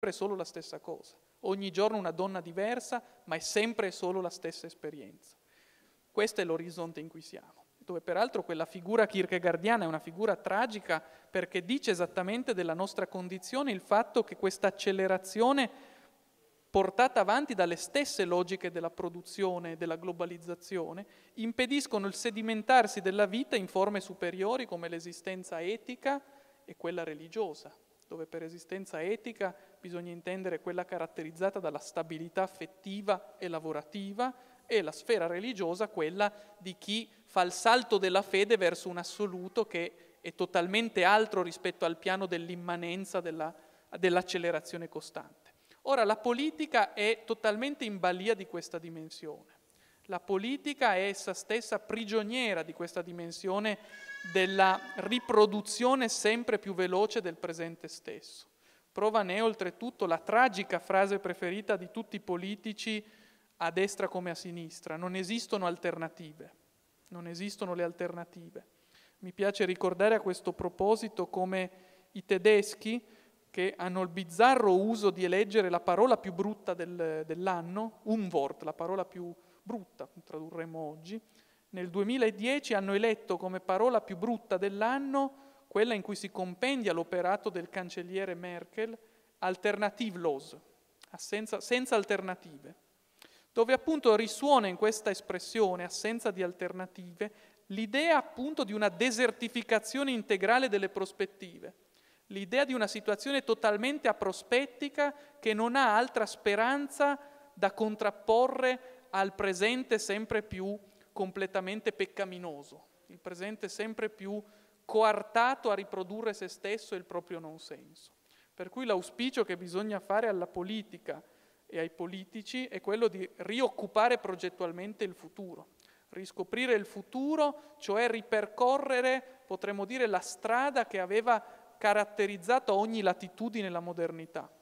sempre solo la stessa cosa. Ogni giorno una donna diversa, ma è sempre e solo la stessa esperienza. Questo è l'orizzonte in cui siamo, dove peraltro quella figura kierkegaardiana è una figura tragica perché dice esattamente della nostra condizione il fatto che questa accelerazione portata avanti dalle stesse logiche della produzione e della globalizzazione, impediscono il sedimentarsi della vita in forme superiori come l'esistenza etica e quella religiosa, dove per esistenza etica bisogna intendere quella caratterizzata dalla stabilità affettiva e lavorativa, e la sfera religiosa quella di chi fa il salto della fede verso un assoluto che è totalmente altro rispetto al piano dell'immanenza, della, dell'accelerazione costante. Ora la politica è totalmente in balia di questa dimensione. La politica è essa stessa prigioniera di questa dimensione della riproduzione sempre più veloce del presente stesso. Prova ne è oltretutto la tragica frase preferita di tutti i politici a destra come a sinistra, non esistono alternative, non esistono le alternative. Mi piace ricordare a questo proposito come i tedeschi, che hanno il bizzarro uso di eleggere la parola più brutta del, dell'anno, un wort, la parola più brutta, brutta, tradurremmo oggi, nel 2010 hanno eletto come parola più brutta dell'anno quella in cui si compendia l'operato del cancelliere Merkel, alternative laws, assenza, senza alternative, dove appunto risuona in questa espressione, assenza di alternative, l'idea appunto di una desertificazione integrale delle prospettive, l'idea di una situazione totalmente aprospettica che non ha altra speranza da contrapporre al presente sempre più completamente peccaminoso, il presente sempre più coartato a riprodurre se stesso e il proprio non senso. Per cui l'auspicio che bisogna fare alla politica e ai politici è quello di rioccupare progettualmente il futuro, riscoprire il futuro, cioè ripercorrere, potremmo dire, la strada che aveva caratterizzato ogni latitudine la modernità.